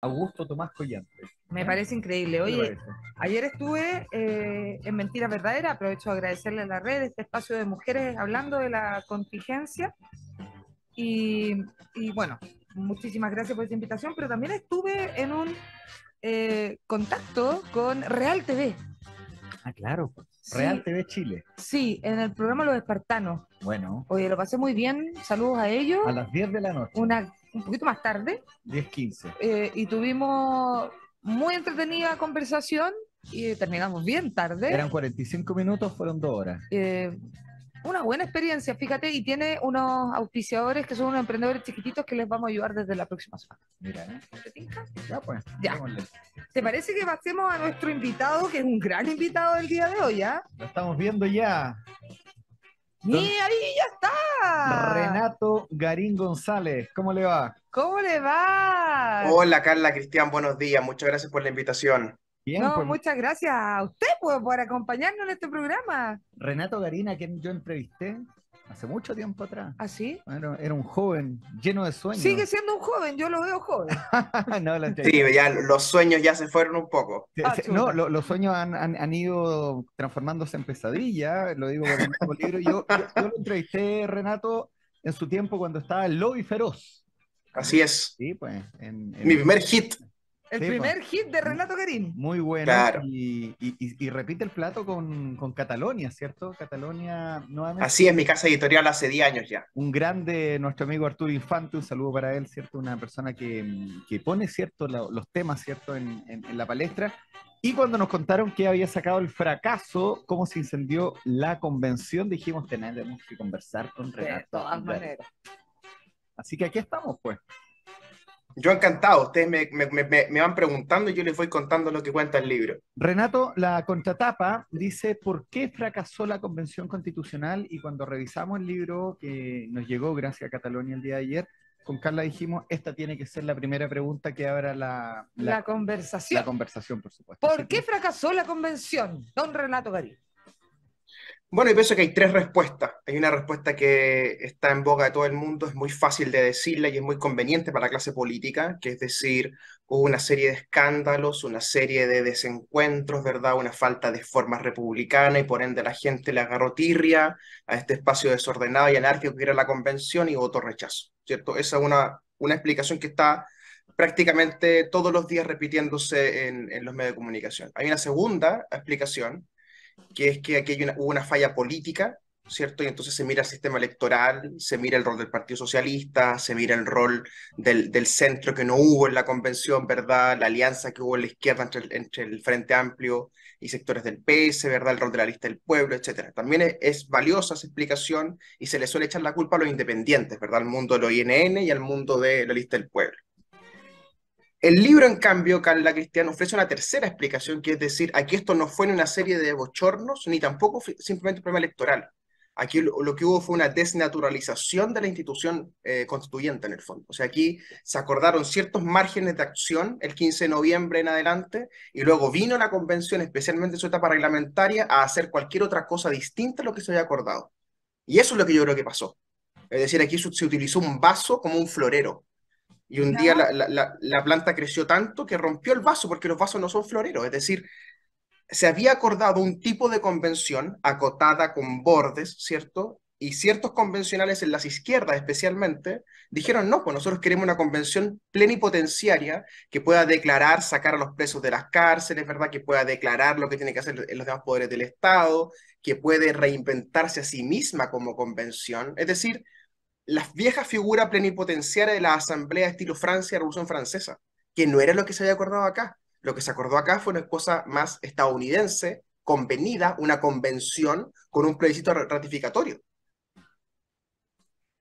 Augusto Tomás Collante. Me parece increíble. Oye, ayer estuve eh, en mentira Verdadera, aprovecho de agradecerle a la red este espacio de mujeres hablando de la contingencia. Y, bueno, muchísimas gracias por esta invitación, pero también estuve en un eh, contacto con Real TV. Ah, claro. Real TV Chile. Sí, en el programa Los Espartanos. Bueno. Oye, lo pasé muy bien. Saludos a ellos. A las 10 de la noche. Una un poquito más tarde. 10-15. Eh, y tuvimos muy entretenida conversación y terminamos bien tarde. Eran 45 minutos, fueron dos horas. Eh, una buena experiencia, fíjate, y tiene unos auspiciadores que son unos emprendedores chiquititos que les vamos a ayudar desde la próxima semana. Mira, ¿eh? ¿Te Ya, pues. ¿Te parece que pasemos a nuestro invitado, que es un gran invitado del día de hoy, ya? Ah? Lo estamos viendo ya. ¡Y ahí ya está! Renato Garín González, ¿cómo le va? ¿Cómo le va? Hola Carla Cristian, buenos días, muchas gracias por la invitación. no, pues, muchas gracias a usted pues, por acompañarnos en este programa. Renato Garín, a quien yo entrevisté, hace mucho tiempo atrás. ¿Ah, sí? era un joven lleno de sueños. Sigue siendo un joven, yo lo veo joven. no, lo sí, ya los sueños ya se fueron un poco. Ah, no, los sueños han, ido transformándose en pesadilla, lo digo con el mismo libro. Yo, lo entrevisté, Renato, en su tiempo cuando estaba el Lobby Feroz. Así es. Sí, pues, Mi primer hit. El pues. primer hit de Renato Garín. Muy bueno. Y, repite el plato con, con, Catalonia, ¿cierto? Catalonia nuevamente. Así es, mi casa editorial hace 10 años ya. Un grande, nuestro amigo Arturo Infante, un saludo para él, ¿cierto? Una persona que, que pone, ¿cierto? los temas, ¿cierto? En, en la palestra. Y cuando nos contaron que había sacado el fracaso, cómo se incendió la convención, dijimos, tenemos que conversar con Renato. De todas maneras. Así que aquí estamos, pues. Yo encantado, ustedes me, van preguntando y yo les voy contando lo que cuenta el libro. Renato, la contratapa dice, ¿por qué fracasó la Convención Constitucional? Y cuando revisamos el libro que nos llegó gracias a Cataluña el día de ayer, con Carla dijimos, esta tiene que ser la primera pregunta que abra la, conversación. La conversación, por supuesto. ¿Por qué fracasó la Convención, don Renato Garí? Bueno, yo pienso que hay tres respuestas. Hay una respuesta que está en boca de todo el mundo, es muy fácil de decirla y es muy conveniente para la clase política, que es decir, hubo una serie de escándalos, una serie de desencuentros, ¿verdad? Una falta de forma republicana y por ende la gente le agarró tirria a este espacio desordenado y anárquico que era la convención y otro rechazo, ¿cierto? Esa es una, una explicación que está prácticamente todos los días repitiéndose en, en los medios de comunicación. Hay una segunda explicación que es que aquí hay hubo una falla política, ¿cierto? Y entonces se mira el sistema electoral, se mira el rol del Partido Socialista, se mira el rol del, centro que no hubo en la convención, ¿verdad? La alianza que hubo en la izquierda entre el, entre el Frente Amplio y sectores del PS, ¿verdad? El rol de la lista del pueblo, etc. También es, es, valiosa esa explicación y se le suele echar la culpa a los independientes, ¿verdad? Al mundo de los INN y al mundo de la lista del pueblo. El libro, en cambio, Carla Cristiano, ofrece una tercera explicación, que es decir, aquí esto no fue una serie de bochornos, ni tampoco simplemente un problema electoral. Aquí lo, que hubo fue una desnaturalización de la institución eh, constituyente, en el fondo. O sea, aquí se acordaron ciertos márgenes de acción el 15 de noviembre en adelante, y luego vino la convención, especialmente su etapa reglamentaria, a hacer cualquier otra cosa distinta a lo que se había acordado. Y eso es lo que yo creo que pasó. Es decir, aquí se utilizó un vaso como un florero y un día la, planta creció tanto que rompió el vaso, porque los vasos no son floreros. Es decir, se había acordado un tipo de convención acotada con bordes, ¿cierto? Y ciertos convencionales en las izquierdas especialmente dijeron, no, pues nosotros queremos una convención plenipotenciaria que pueda declarar sacar a los presos de las cárceles, ¿verdad? Que pueda declarar lo que tiene que hacer los demás poderes del Estado, que puede reinventarse a sí misma como convención. Es decir, las viejas figuras plenipotenciarias de la Asamblea estilo Francia, Revolución Francesa, que no era lo que se había acordado acá. Lo que se acordó acá fue una cosa más estadounidense, convenida, una convención con un plebiscito ratificatorio.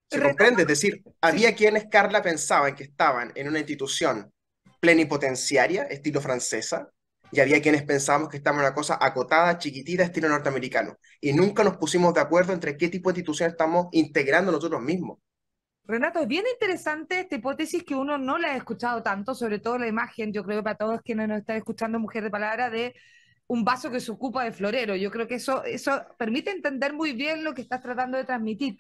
¿Se comprende? Es decir, había quienes, Carla, pensaban que estaban en una institución plenipotenciaria, estilo francesa, y había quienes pensábamos que estaba en una cosa acotada, chiquitita, estilo norteamericano. Y nunca nos pusimos de acuerdo entre qué tipo de institución estamos integrando nosotros mismos. Renato, es bien interesante esta hipótesis que uno no la ha escuchado tanto, sobre todo la imagen, yo creo, para todos quienes nos están escuchando, mujer de palabra, de un vaso que se ocupa de florero. Yo creo que eso, eso permite entender muy bien lo que estás tratando de transmitir.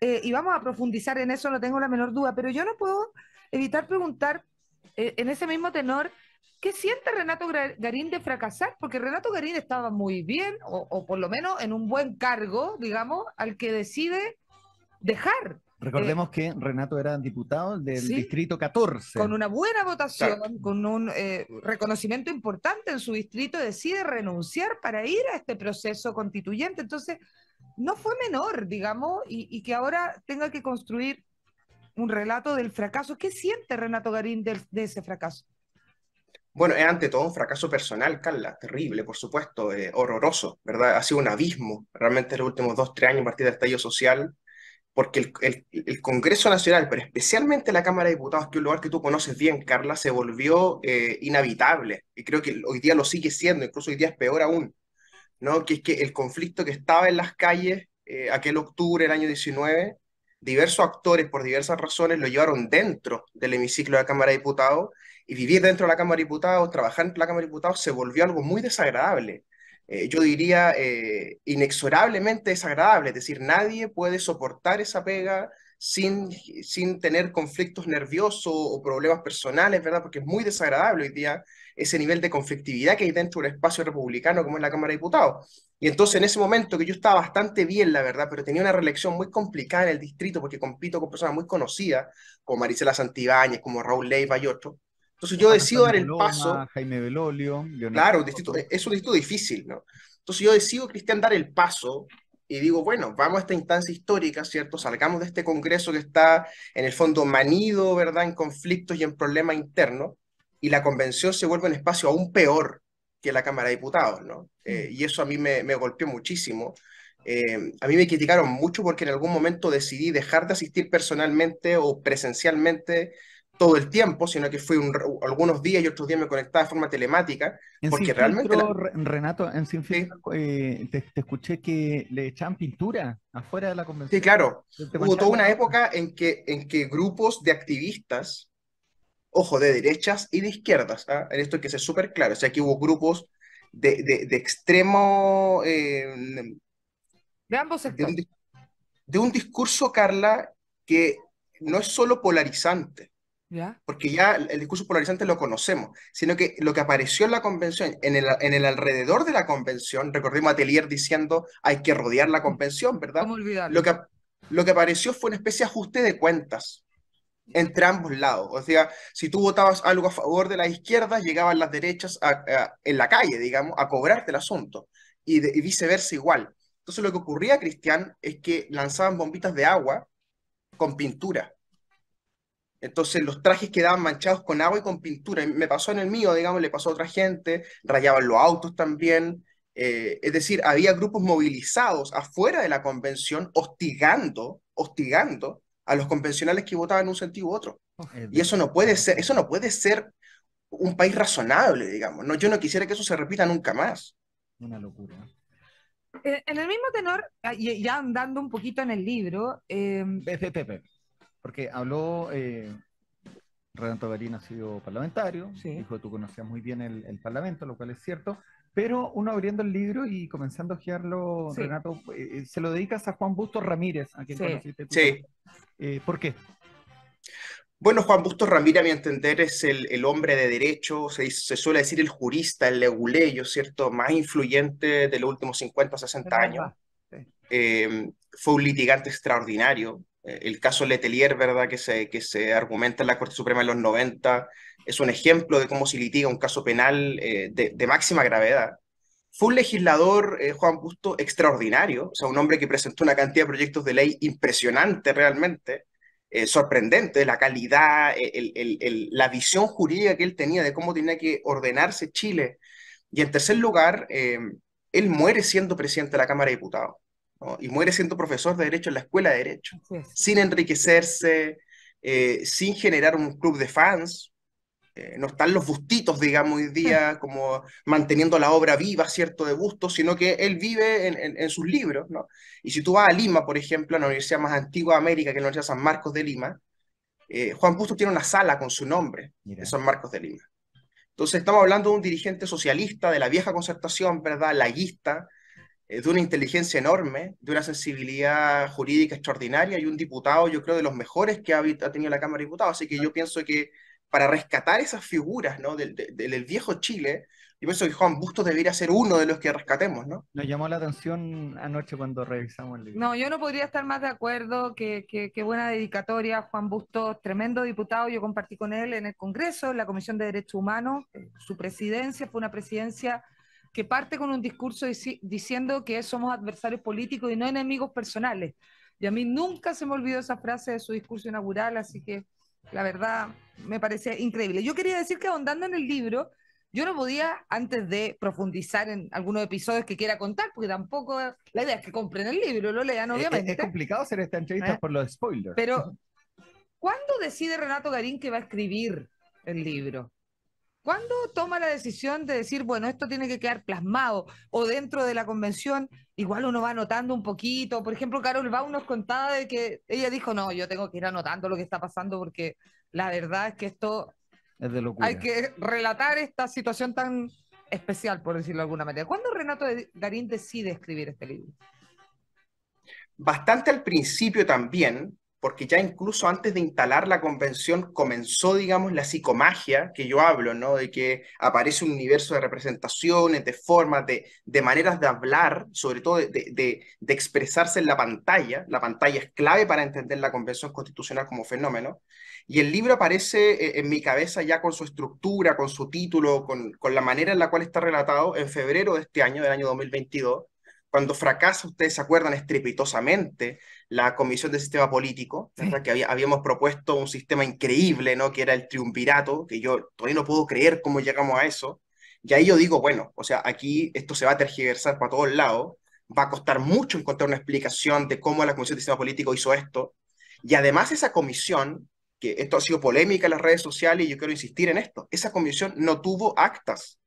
Eh, y vamos a profundizar en eso, no tengo la menor duda, pero yo no puedo evitar preguntar eh, en ese mismo tenor ¿Qué siente Renato Garín de fracasar? Porque Renato Garín estaba muy bien, o, por lo menos en un buen cargo, digamos, al que decide dejar. Recordemos eh, que Renato era diputado del distrito 14. Con una buena votación, con un eh, reconocimiento importante en su distrito, decide renunciar para ir a este proceso constituyente. Entonces, no fue menor, digamos, y, que ahora tenga que construir un relato del fracaso. ¿Qué siente Renato Garín de ese fracaso? Bueno, es ante todo un fracaso personal, Carla, terrible, por supuesto, eh, horroroso, ¿verdad? Ha sido un abismo realmente los últimos dos, tres años a partir del estallido social, porque el, Congreso Nacional, pero especialmente la Cámara de Diputados, que es un lugar que tú conoces bien, Carla, se volvió eh, inhabitable, y creo que hoy día lo sigue siendo, incluso hoy día es peor aún, ¿no? Que es que el conflicto que estaba en las calles eh, aquel octubre del año 19, diversos actores por diversas razones lo llevaron dentro del hemiciclo de la Cámara de Diputados y vivir dentro de la Cámara de Diputados, trabajar en la Cámara de Diputados, se volvió algo muy desagradable. Eh, yo diría eh, inexorablemente desagradable, es decir, nadie puede soportar esa pega sin, sin tener conflictos nerviosos o problemas personales, ¿verdad? Porque es muy desagradable hoy día ese nivel de conflictividad que hay dentro del espacio republicano como es la Cámara de Diputados. Y entonces en ese momento que yo estaba bastante bien, la verdad, pero tenía una reelección muy complicada en el distrito porque compito con personas muy conocidas, como Marisela Santibáñez, como Raúl Leiva y otros, entonces yo decido dar el paso. Jaime Belolio, Leonardo Claro, es un distrito difícil, ¿no? Entonces yo decido, Cristian, dar el paso y digo, bueno, vamos a esta instancia histórica, ¿cierto? Salgamos de este Congreso que está en el fondo manido, ¿verdad?, en conflictos y en problemas internos, y la convención se vuelve un espacio aún peor que la Cámara de Diputados, ¿no? Eh, mm. y eso a mí me, golpeó muchísimo. Eh, a mí me criticaron mucho porque en algún momento decidí dejar de asistir personalmente o presencialmente todo el tiempo, sino que fue algunos días y otros días me conectaba de forma telemática, porque realmente... Renato, en Sin eh, te, escuché que le echaban pintura afuera de la convención. Sí, claro. Hubo toda una época en que, en que grupos de activistas, ojo, de derechas y de izquierdas, ¿ah? en esto hay que ser súper claro, o sea, que hubo grupos de, de, de extremo... Eh, de ambos sectores. un, de un discurso, Carla, que no es solo polarizante, porque ya el discurso polarizante lo conocemos, sino que lo que apareció en la convención, en el, en el alrededor de la convención, recordemos a Telier diciendo hay que rodear la convención, ¿verdad? lo que, lo que apareció fue una especie de ajuste de cuentas entre ambos lados. O sea, si tú votabas algo a favor de la izquierda, llegaban las derechas en la calle, digamos, a cobrarte el asunto. Y, viceversa igual. Entonces lo que ocurría, Cristian, es que lanzaban bombitas de agua con pintura. Entonces los trajes quedaban manchados con agua y con pintura. me pasó en el mío, digamos, le pasó a otra gente, rayaban los autos también. Eh, es decir, había grupos movilizados afuera de la convención hostigando, hostigando a los convencionales que votaban en un sentido u otro. Y eso no puede ser, eso no puede ser un país razonable, digamos. yo no quisiera que eso se repita nunca más. Una locura. Eh, en el mismo tenor, ah, ya andando un poquito en el libro. Eh, porque habló eh, Renato Garín ha sido parlamentario, sí. dijo tú conocías muy bien el, Parlamento, lo cual es cierto, pero uno abriendo el libro y comenzando a guiarlo, Renato, eh, eh, se lo dedicas a Juan Bustos Ramírez, a quien conociste tú. Sí. ¿Por qué? Bueno, Juan Bustos Ramírez, a mi entender, es el, hombre de derecho, se, suele decir el jurista, el leguleyo, ¿cierto?, más influyente de los últimos 50 o 60 años. fue un litigante extraordinario, eh, el caso Letelier, ¿verdad? Que se, que se argumenta en la Corte Suprema en los 90, es un ejemplo de cómo se litiga un caso penal eh, de, máxima gravedad. Fue un legislador, eh, Juan Busto, extraordinario, o sea, un hombre que presentó una cantidad de proyectos de ley impresionante realmente, sorprendente, la calidad, la visión jurídica que él tenía de cómo tenía que ordenarse Chile. Y en tercer lugar, él muere siendo presidente de la Cámara de Diputados y muere siendo profesor de Derecho en la Escuela de Derecho, sin enriquecerse, eh, sin generar un club de fans. Eh, no están los bustitos, digamos, hoy día, como manteniendo la obra viva, ¿cierto?, de bustos, sino que él vive en, sus libros, ¿no? Y si tú vas a Lima, por ejemplo, a la universidad más antigua de América, que es la Universidad San Marcos de Lima, eh, Juan Bustos tiene una sala con su nombre en San Marcos de Lima. Entonces estamos hablando de un dirigente socialista de la vieja concertación, ¿verdad? Laguista, eh, de una inteligencia enorme, de una sensibilidad jurídica extraordinaria y un diputado, yo creo, de los mejores que ha, tenido la Cámara de Diputados. Así que yo pienso que para rescatar esas figuras ¿no? del, viejo Chile, yo pienso que Juan Bustos debería ser uno de los que rescatemos. ¿no? Nos llamó la atención anoche cuando revisamos el libro. No, yo no podría estar más de acuerdo. Qué que, buena dedicatoria, Juan Bustos, tremendo diputado. Yo compartí con él en el Congreso, en la Comisión de Derechos Humanos. Eh, su presidencia fue una presidencia que parte con un discurso diciendo que somos adversarios políticos y no enemigos personales. Y a mí nunca se me olvidó esa frase de su discurso inaugural, así que la verdad me parece increíble. Yo quería decir que ahondando en el libro, yo no podía, antes de profundizar en algunos episodios que quiera contar, porque tampoco la idea es que compren el libro, lo lean eh, eh, obviamente. Es, complicado hacer esta entrevista ¿Eh? por los spoilers. Pero, ¿cuándo decide Renato Garín que va a escribir el libro? ¿Cuándo toma la decisión de decir, bueno, esto tiene que quedar plasmado? O dentro de la convención, igual uno va anotando un poquito. Por ejemplo, Carol Bau nos contaba de que ella dijo, no, yo tengo que ir anotando lo que está pasando porque la verdad es que esto... de Hay que relatar esta situación tan especial, por decirlo de alguna manera. ¿Cuándo Renato Garín decide escribir este libro? Bastante al principio también, porque ya incluso antes de instalar la convención comenzó, digamos, la psicomagia que yo hablo, ¿no? De que aparece un universo de representaciones, de formas, de, maneras de hablar, sobre todo de, de, expresarse en la pantalla. La pantalla es clave para entender la convención constitucional como fenómeno. Y el libro aparece eh, en mi cabeza ya con su estructura, con su título, con, con la manera en la cual está relatado en febrero de este año, del año 2022 cuando fracasa, ustedes se acuerdan estrepitosamente, la Comisión de Sistema Político, que había, habíamos propuesto un sistema increíble, ¿no? que era el triunvirato, que yo todavía no puedo creer cómo llegamos a eso. Y ahí yo digo, bueno, o sea, aquí esto se va a tergiversar para todos lados, va a costar mucho encontrar una explicación de cómo la Comisión de Sistema Político hizo esto. Y además esa comisión, que esto ha sido polémica en las redes sociales y yo quiero insistir en esto, esa comisión no tuvo actas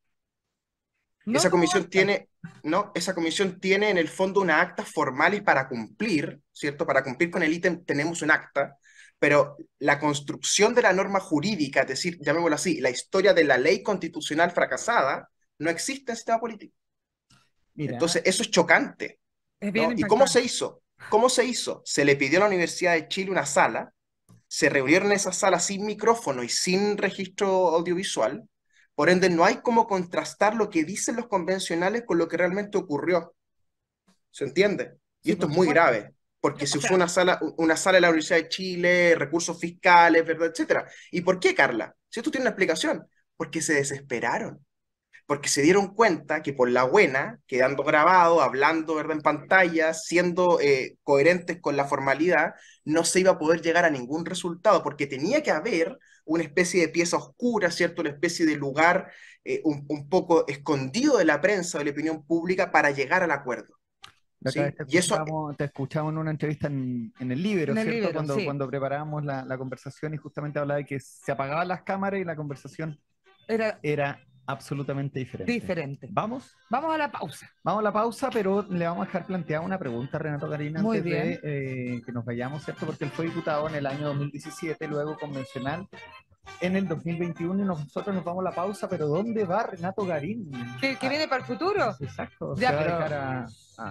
esa comisión tiene, ¿no? Esa comisión tiene en el fondo una acta formal y para cumplir, ¿cierto? Para cumplir con el ítem tenemos un acta, pero la construcción de la norma jurídica, es decir, llamémoslo así, la historia de la ley constitucional fracasada, no existe en el sistema político. Entonces, eso es chocante. ¿Y cómo se hizo? ¿Cómo se hizo? Se le pidió a la Universidad de Chile una sala, se reunieron en esa sala sin micrófono y sin registro audiovisual, por ende, no hay cómo contrastar lo que dicen los convencionales con lo que realmente ocurrió. ¿Se entiende? Y esto es muy grave, porque se usó una sala, una sala de la Universidad de Chile, recursos fiscales, ¿verdad? Etcétera. ¿Y por qué, Carla? Si esto tiene una explicación, porque se desesperaron porque se dieron cuenta que por la buena, quedando grabado, hablando ¿verdad? en pantalla, siendo eh, coherentes con la formalidad, no se iba a poder llegar a ningún resultado, porque tenía que haber una especie de pieza oscura, ¿cierto? Una especie de lugar eh, un, poco escondido de la prensa o de la opinión pública para llegar al acuerdo. y eso... te escuchamos en una entrevista en, el libro, ¿cierto? cuando, cuando preparábamos la, conversación y justamente hablaba de que se apagaban las cámaras y la conversación era, era absolutamente diferente. Diferente. ¿Vamos? Vamos a la pausa. Vamos a la pausa, pero le vamos a dejar planteada una pregunta a Renato Carina Muy antes bien. de eh, que nos vayamos, ¿cierto? Porque él fue diputado en el año 2017, luego convencional, en el 2021 nosotros nos vamos a la pausa, pero ¿dónde va Renato Garín? ¿Que, viene para el futuro? Exacto, ya, a dejar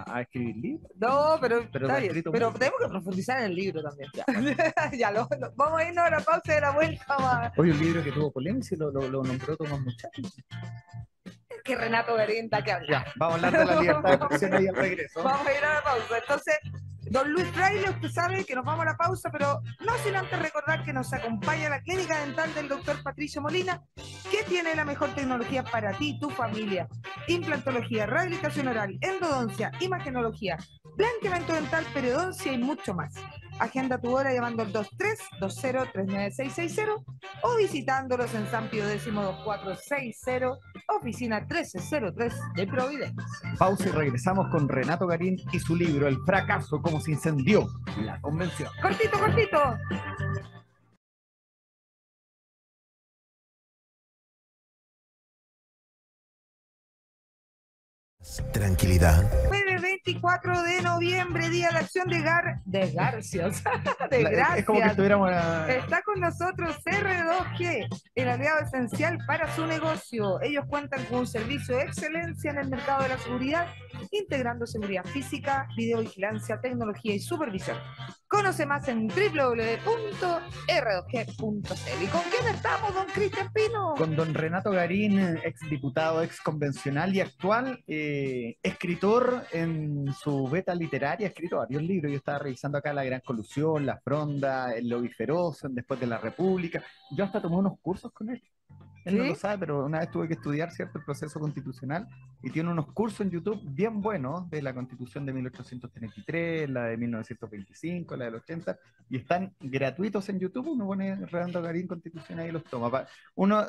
a, escribir libros. No, pero, está pero tenemos que profundizar en el libro también. Ya, lo, vamos a irnos a la pausa de la vuelta. Hoy un libro que tuvo polémica y lo, nombró Tomás Muchachos. que Renato Garín está que hablar. Ya, vamos a hablar de la libertad de expresión y el regreso. Vamos a ir a la pausa. Entonces... Don Luis Fraile, usted sabe que nos vamos a la pausa, pero no sin antes recordar que nos acompaña la clínica dental del doctor Patricio Molina, que tiene la mejor tecnología para ti y tu familia. Implantología, rehabilitación oral, endodoncia, imagenología, blanqueamiento dental, periodoncia y mucho más. Agenda tu hora llamando al 23 20 o visitándolos en San Pío X 2460, oficina 1303 de Providencia. Pausa y regresamos con Renato Garín y su libro El fracaso, cómo se incendió la convención. Cortito, cortito. Tranquilidad 24 de noviembre, Día de Acción de, Gar de Garcios de es como que estuviéramos Está con nosotros R2G, el aliado esencial para su negocio. Ellos cuentan con un servicio de excelencia en el mercado de la seguridad, integrando seguridad física, videovigilancia, tecnología y supervisión. Conoce más en www.r2g.cl. ¿Y con quién estamos, don Cristian Pino? Con don Renato Garín, ex diputado, ex convencional y actual eh, escritor en su beta literaria ha escrito varios libros. Yo estaba revisando acá La Gran Colusión, La Fronda, El Lobby Después de la República. Yo hasta tomé unos cursos con él. Él no lo sabe, pero una vez tuve que estudiar, ¿cierto?, el proceso constitucional y tiene unos cursos en YouTube bien buenos de la constitución de 1833, la de 1925, la del 80, y están gratuitos en YouTube. Uno pone Renato Garín Constitución y los toma. Uno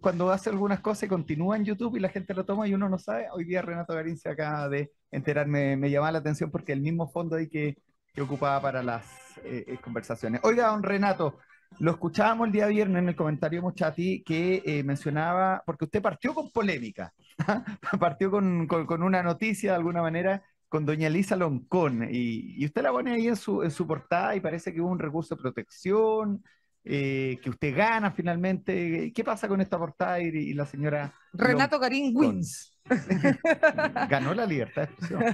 cuando hace algunas cosas continúa en YouTube y la gente lo toma y uno no sabe. Hoy día Renato Garín se acaba de enterarme, me llamaba la atención porque el mismo fondo ahí que, ocupaba para las eh, eh, conversaciones. Oiga, don Renato, lo escuchábamos el día viernes en el comentario Mochati que eh, mencionaba, porque usted partió con polémica, ¿ah? partió con, una noticia de alguna manera con doña lisa Loncón, y, y, usted la pone ahí en su, su portada y parece que hubo un recurso de protección, eh, que usted gana finalmente. ¿Qué pasa con esta portada y la señora Renato Garín wins. Ganó la libertad de expresión.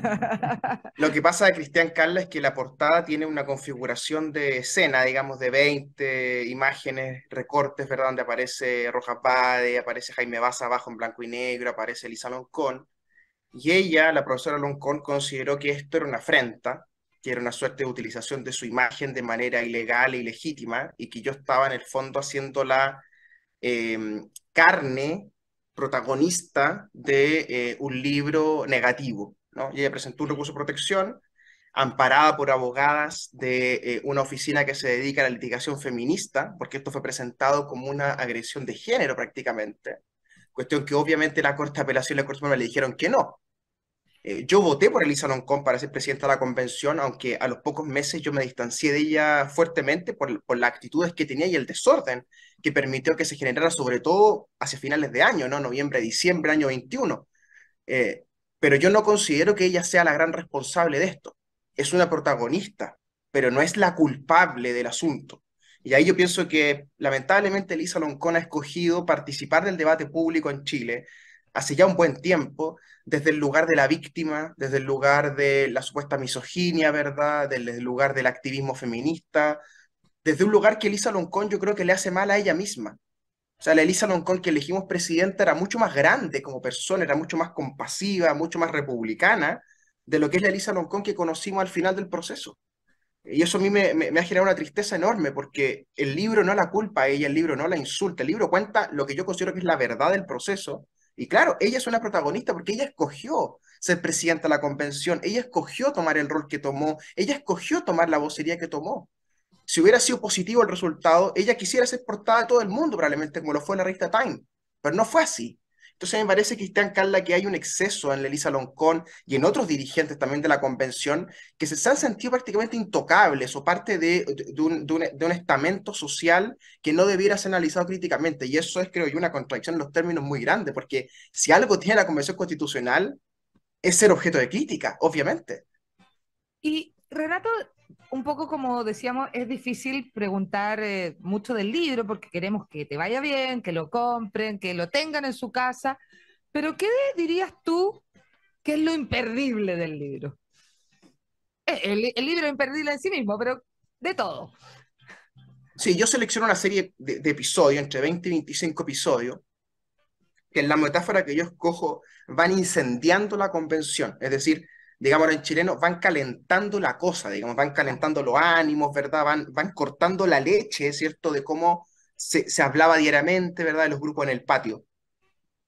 Lo que pasa de Cristian Carla es que la portada tiene una configuración de escena, digamos, de 20 imágenes, recortes, ¿verdad? Donde aparece Rojas Bade, aparece Jaime Baza abajo en blanco y negro, aparece Elisa Loncón. Y ella, la profesora Loncón, consideró que esto era una afrenta, que era una suerte de utilización de su imagen de manera ilegal e ilegítima, y que yo estaba en el fondo haciendo la eh, carne protagonista de eh, un libro negativo. ella presentó un recurso de protección amparada por abogadas de eh, una oficina que se dedica a la litigación feminista, porque esto fue presentado como una agresión de género prácticamente, cuestión que obviamente la Corte de Apelación y la Corte Suprema le dijeron que no, eh, yo voté por Elisa Loncón para ser presidenta de la convención, aunque a los pocos meses yo me distancié de ella fuertemente por, por las actitudes que tenía y el desorden que permitió que se generara, sobre todo hacia finales de año, ¿no? Noviembre, diciembre, año 21. Eh, pero yo no considero que ella sea la gran responsable de esto. Es una protagonista, pero no es la culpable del asunto. Y ahí yo pienso que lamentablemente Elisa Loncón ha escogido participar del debate público en Chile, hace ya un buen tiempo, desde el lugar de la víctima, desde el lugar de la supuesta misoginia, ¿verdad? Desde el lugar del activismo feminista, desde un lugar que Elisa Loncón yo creo que le hace mal a ella misma. O sea, la Elisa Loncón que elegimos presidenta era mucho más grande como persona, era mucho más compasiva, mucho más republicana de lo que es la Elisa Loncón que conocimos al final del proceso. Y eso a mí me, ha generado una tristeza enorme porque el libro no la culpa a ella, el libro no la insulta, el libro cuenta lo que yo considero que es la verdad del proceso y claro, ella es una protagonista porque ella escogió ser presidenta de la convención, ella escogió tomar el rol que tomó, ella escogió tomar la vocería que tomó. Si hubiera sido positivo el resultado, ella quisiera ser portada de todo el mundo, probablemente como lo fue en la revista Time, pero no fue así. Entonces me parece, Cristian Carla, que hay un exceso en Elisa Loncón y en otros dirigentes también de la convención que se han sentido prácticamente intocables o parte de, un, de un, estamento social que no debiera ser analizado críticamente. Y eso es, creo yo, una contradicción en los términos muy grande, porque si algo tiene la convención constitucional es ser objeto de crítica, obviamente. Y Renato, un poco como decíamos, es difícil preguntar eh, mucho del libro porque queremos que te vaya bien, que lo compren, que lo tengan en su casa, pero ¿qué dirías tú que es lo imperdible del libro? Eh, el, libro es imperdible en sí mismo, pero de todo. Sí, yo selecciono una serie de, de episodios, entre 20 y 25 episodios, que en la metáfora que yo escojo van incendiando la convención, es decir, digamos en chilenos van calentando la cosa, digamos, van calentando los ánimos, ¿verdad? Van, van cortando la leche, ¿cierto? De cómo se, hablaba diariamente, ¿verdad? De los grupos en el patio.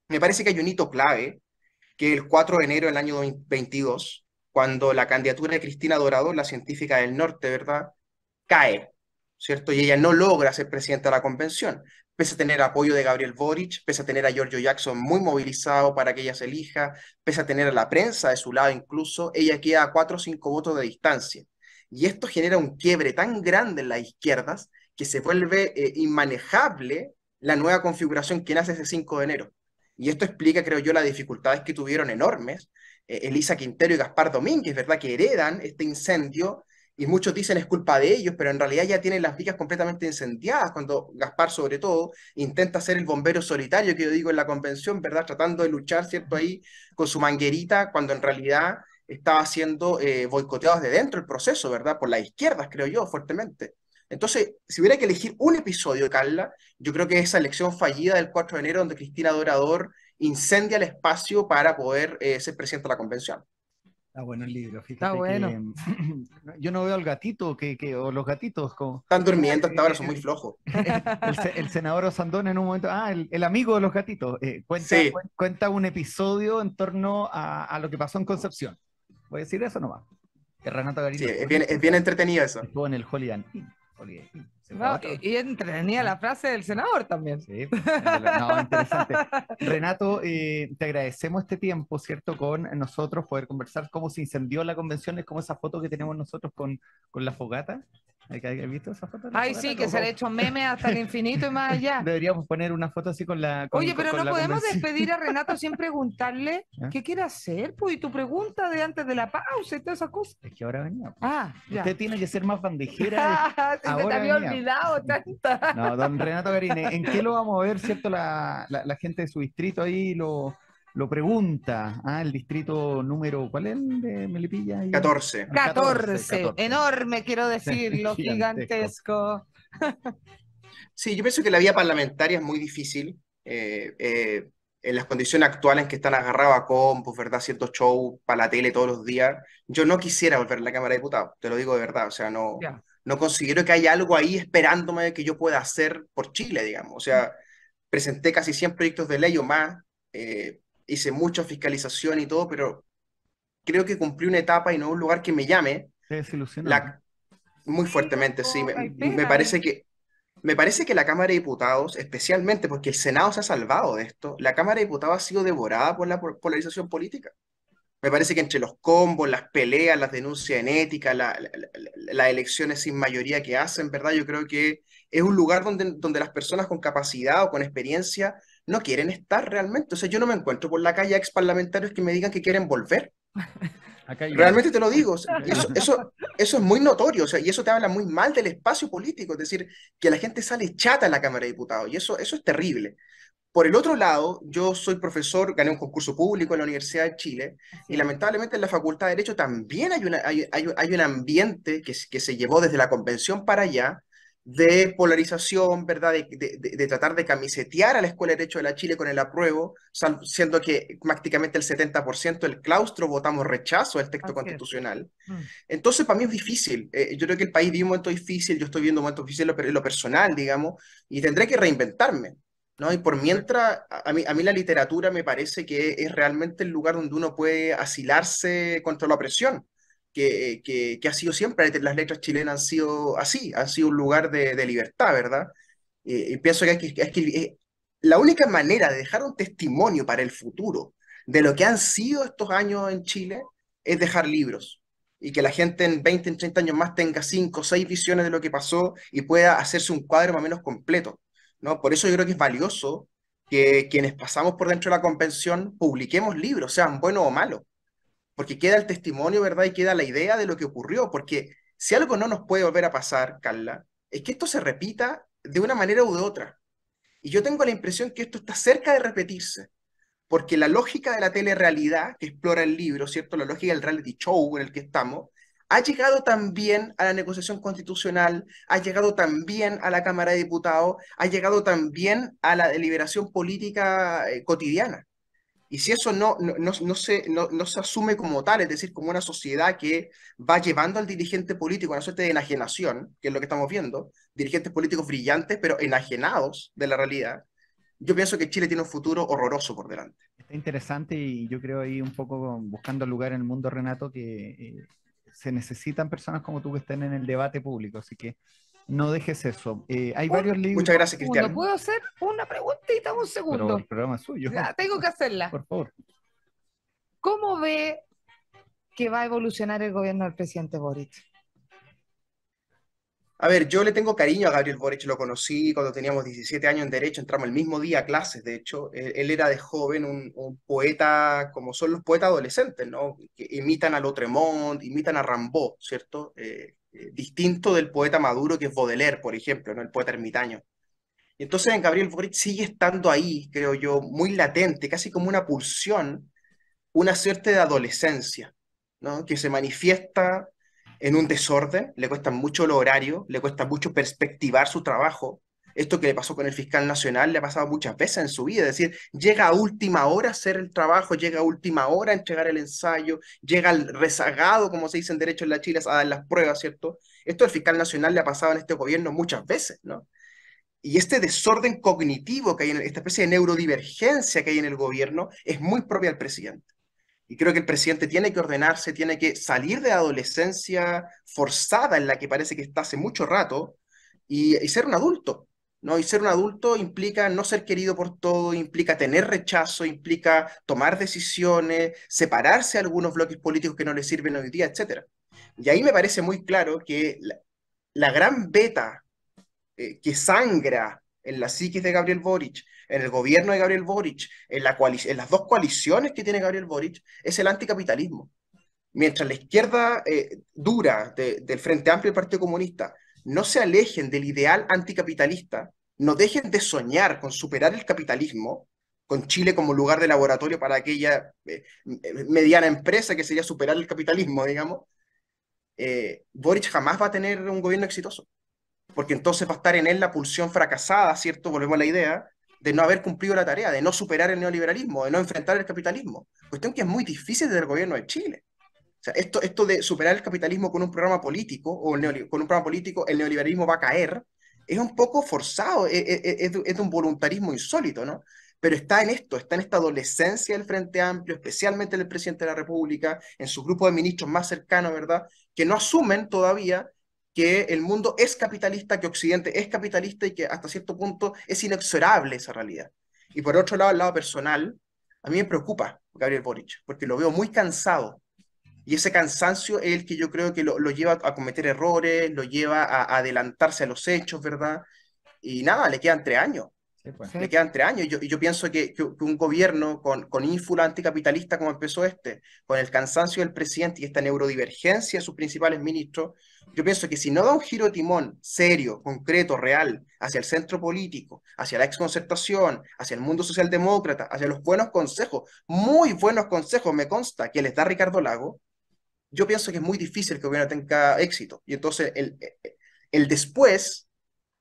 Me parece que hay un hito clave, que el 4 de enero del año 2022, cuando la candidatura de Cristina Dorado, la científica del norte, ¿verdad? Cae, ¿cierto? Y ella no logra ser presidenta de la convención pese a tener apoyo de Gabriel Boric, pese a tener a Giorgio Jackson muy movilizado para que ella se elija, pese a tener a la prensa de su lado incluso, ella queda a cuatro o cinco votos de distancia. Y esto genera un quiebre tan grande en las izquierdas que se vuelve eh, inmanejable la nueva configuración que nace ese 5 de enero. Y esto explica, creo yo, las dificultades que tuvieron enormes eh, Elisa Quintero y Gaspar Domínguez, ¿verdad? Que heredan este incendio y muchos dicen es culpa de ellos, pero en realidad ya tienen las vigas completamente incendiadas cuando Gaspar, sobre todo, intenta ser el bombero solitario que yo digo en la convención, ¿verdad? Tratando de luchar, ¿cierto? Ahí con su manguerita, cuando en realidad estaba siendo eh, boicoteado desde dentro el proceso, ¿verdad? Por las izquierdas, creo yo, fuertemente. Entonces, si hubiera que elegir un episodio, de Carla, yo creo que esa elección fallida del 4 de enero, donde Cristina Dorador incendia el espacio para poder eh, ser presidente de la convención. Está bueno el libro, Está bueno. Em, yo no veo al gatito que, o los gatitos. Como, Están durmiendo hasta eh, ahora, son eh, muy flojos. El, senador Osandón en un momento, ah, el, amigo de los gatitos, eh, cuenta, cuenta un episodio en torno a, lo que pasó en Concepción. Voy a decir eso nomás. Renato es bien, entretenido eso. Estuvo en el Holiday y, entretenía la frase del senador también. Sí, interesante. Renato, eh, te agradecemos este tiempo, ¿cierto? Con nosotros poder conversar cómo se incendió la convención, es como esa foto que tenemos nosotros con, con la fogata. ¿Has visto esa foto? Ay, sí, que se le ha hecho meme hasta el infinito y más allá. Deberíamos poner una foto así con la. Oye, pero no podemos despedir a Renato sin preguntarle ¿Eh? qué quiere hacer, pues, y tu pregunta de antes de la pausa y todas esas cosas. Es que ahora venía. Pues. Ah, Usted tiene que ser más bandejera. Se te había olvidado tanta. No, don Renato Garine, ¿en qué lo vamos a ver, cierto? La, la gente de su distrito ahí, lo, lo pregunta al ah, distrito número, ¿cuál es el de Melipilla? 14. 14. enorme, quiero decirlo, gigantesco. sí, yo pienso que la vía parlamentaria es muy difícil. Eh, eh, en las condiciones actuales en que están agarrados con compos, ¿verdad? Ciertos shows para la tele todos los días. Yo no quisiera volver a la Cámara de Diputados, te lo digo de verdad. O sea, no, no considero que haya algo ahí esperándome que yo pueda hacer por Chile, digamos. O sea, presenté casi 100 proyectos de ley o más. Eh, hice mucha fiscalización y todo, pero creo que cumplí una etapa y no un lugar que me llame. muy fuertemente, sí. Me, parece que, me parece que la Cámara de Diputados, especialmente porque el Senado se ha salvado de esto, la Cámara de Diputados ha sido devorada por la polarización política. Me parece que entre los combos, las peleas, las denuncias en ética, las elecciones sin mayoría que hacen, ¿verdad? Yo creo que es un lugar donde, donde las personas con capacidad o con experiencia no quieren estar realmente. O sea, yo no me encuentro por la calle ex parlamentarios que me digan que quieren volver. Realmente te lo digo, eso, eso, es muy notorio, o sea, y eso te habla muy mal del espacio político, es decir, que la gente sale chata en la Cámara de Diputados, y eso, eso es terrible. Por el otro lado, yo soy profesor, gané un concurso público en la Universidad de Chile, y lamentablemente en la Facultad de Derecho también hay, una, hay, un ambiente que, que se llevó desde la convención para allá, de polarización, ¿verdad? De, tratar de camisetear a la Escuela de Derecho de la Chile con el apruebo, siendo que prácticamente el 70% del claustro votamos rechazo al texto constitucional. Mm. Entonces, para mí es difícil. Eh, yo creo que el país vive un momento difícil, yo estoy viendo un momento difícil en lo, personal, digamos, y tendré que reinventarme. ¿no? Y por mientras, a mí la literatura me parece que es realmente el lugar donde uno puede asilarse contra la opresión. Eh, que, ha sido siempre, eh, las letras chilenas han sido así, han sido un lugar de, libertad, ¿verdad? Eh, y pienso que, hay que, la única manera de dejar un testimonio para el futuro de lo que han sido estos años en Chile es dejar libros y que la gente en 20, en 30 años más tenga 5 o 6 visiones de lo que pasó y pueda hacerse un cuadro más o menos completo. ¿no? Por eso yo creo que es valioso que quienes pasamos por dentro de la convención publiquemos libros, sean buenos o malos porque queda el testimonio, ¿verdad? Y queda la idea de lo que ocurrió, porque si algo no nos puede volver a pasar, Carla, es que esto se repita de una manera u de otra. Y yo tengo la impresión que esto está cerca de repetirse, porque la lógica de la telerrealidad que explora el libro, ¿cierto? La lógica del reality show en el que estamos, ha llegado también a la negociación constitucional, ha llegado también a la Cámara de Diputados, ha llegado también a la deliberación política eh, cotidiana. Y si eso no, no, se, no, se asume como tal, es decir, como una sociedad que va llevando al dirigente político a una suerte de enajenación, que es lo que estamos viendo, dirigentes políticos brillantes, pero enajenados de la realidad, yo pienso que Chile tiene un futuro horroroso por delante. Está interesante y yo creo ahí un poco buscando lugar en el mundo, Renato, que eh, se necesitan personas como tú que estén en el debate público. Así que no dejes eso. Eh, hay varios libros. Muchas gracias, Cristian. ¿Puedo hacer una preguntita? Un segundo. Pero el programa es suyo. tengo que hacerla. Por favor. ¿Cómo ve que va a evolucionar el gobierno del presidente Boric? A ver, yo le tengo cariño a Gabriel Boric, lo conocí cuando teníamos 17 años en Derecho, entramos el mismo día a clases, de hecho, él, era de joven un, poeta, como son los poetas adolescentes, ¿no? Que imitan a Lotremont, imitan a Rambaud, ¿cierto? Eh, eh, distinto del poeta maduro que es Baudelaire, por ejemplo, ¿no? el poeta ermitaño. entonces en Gabriel Boric sigue estando ahí, creo yo, muy latente, casi como una pulsión, una suerte de adolescencia, que se manifiesta en un desorden, le cuesta mucho el horario, le cuesta mucho perspectivar su trabajo, esto que le pasó con el fiscal nacional le ha pasado muchas veces en su vida, es decir, llega a última hora a hacer el trabajo, llega a última hora a entregar el ensayo, llega al rezagado, como se dice en derecho en la Chile, a dar las pruebas, ¿cierto? Esto al fiscal nacional le ha pasado en este gobierno muchas veces, ¿no? Y este desorden cognitivo que hay en esta especie de neurodivergencia que hay en el gobierno es muy propia al presidente. Y creo que el presidente tiene que ordenarse, tiene que salir de la adolescencia forzada en la que parece que está hace mucho rato y ser un adulto, ¿no? Y ser un adulto implica no ser querido por todo, implica tener rechazo, implica tomar decisiones, separarse de algunos bloques políticos que no le sirven hoy día, etc. Y ahí me parece muy claro que la, gran beta eh, que sangra en la psiquis de Gabriel Boric, en el gobierno de Gabriel Boric, en, la en las dos coaliciones que tiene Gabriel Boric, es el anticapitalismo. Mientras la izquierda eh, dura del Frente Amplio y el Partido Comunista no se alejen del ideal anticapitalista, no dejen de soñar con superar el capitalismo, con Chile como lugar de laboratorio para aquella eh, eh, mediana empresa que sería superar el capitalismo, digamos, eh, Boric jamás va a tener un gobierno exitoso, porque entonces va a estar en él la pulsión fracasada, ¿cierto? Volvemos a la idea de no haber cumplido la tarea, de no superar el neoliberalismo, de no enfrentar el capitalismo, cuestión que es muy difícil desde el gobierno de Chile. O sea, esto, de superar el capitalismo con un programa político, o con un programa político el neoliberalismo va a caer, es un poco forzado, e, e, e, es, un voluntarismo insólito, ¿no? Pero está en esto, está en esta adolescencia del Frente Amplio, especialmente el presidente de la República, en su grupo de ministros más cercanos ¿verdad? Que no asumen todavía que el mundo es capitalista, que Occidente es capitalista y que hasta cierto punto es inexorable esa realidad. Y por otro lado, al lado personal, a mí me preocupa Gabriel Boric, porque lo veo muy cansado y ese cansancio es el que yo creo que lo, lleva a cometer errores, lo lleva a, adelantarse a los hechos, ¿verdad? Y nada, le quedan tres años. Pues. Le quedan tres años. Y yo, pienso que, un gobierno con, con ínfula anticapitalista como empezó este, con el cansancio del presidente y esta neurodivergencia de sus principales ministros, yo pienso que si no da un giro de timón serio, concreto, real, hacia el centro político, hacia la exconcertación, hacia el mundo socialdemócrata, hacia los buenos consejos, muy buenos consejos, me consta, que les da Ricardo Lago, yo pienso que es muy difícil que gobierno tenga éxito. Y entonces el, el después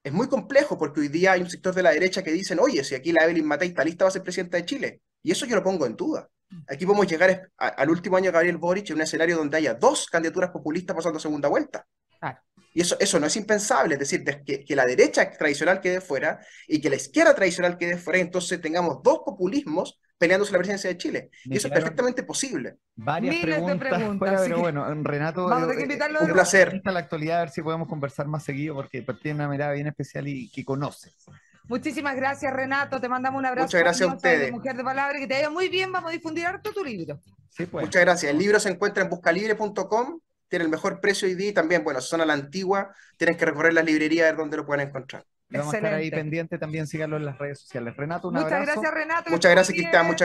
es muy complejo porque hoy día hay un sector de la derecha que dicen, oye, si aquí la Evelyn Matei está lista, va a ser presidenta de Chile. Y eso yo lo pongo en duda. Mm. Aquí podemos llegar a, al último año de Gabriel Boric en un escenario donde haya dos candidaturas populistas pasando a segunda vuelta. Y eso, eso no es impensable, es decir, que, la derecha tradicional quede fuera y que la izquierda tradicional quede fuera, entonces tengamos dos populismos peleándose la presidencia de Chile. y eso es perfectamente posible. Varias preguntas, de preguntas pero bueno, Renato, vamos a eh, eh, un placer. A la actualidad, a ver si podemos conversar más seguido, porque tiene una mirada bien especial y que conoces. Muchísimas gracias, Renato. Te mandamos un abrazo. Muchas gracias a ustedes. Mujer de Palabra, que te haya muy bien. Vamos a difundir harto tu libro. Pues. Muchas gracias. El libro se encuentra en buscalibre.com tiene el mejor precio hoy y también, bueno, zona la antigua, tienen que recorrer la librería a ver dónde lo pueden encontrar. Vamos a estar ahí pendiente también, síganlo en las redes sociales. Renato, un Muchas gracias, Renato. Muchas gracias, Cristian.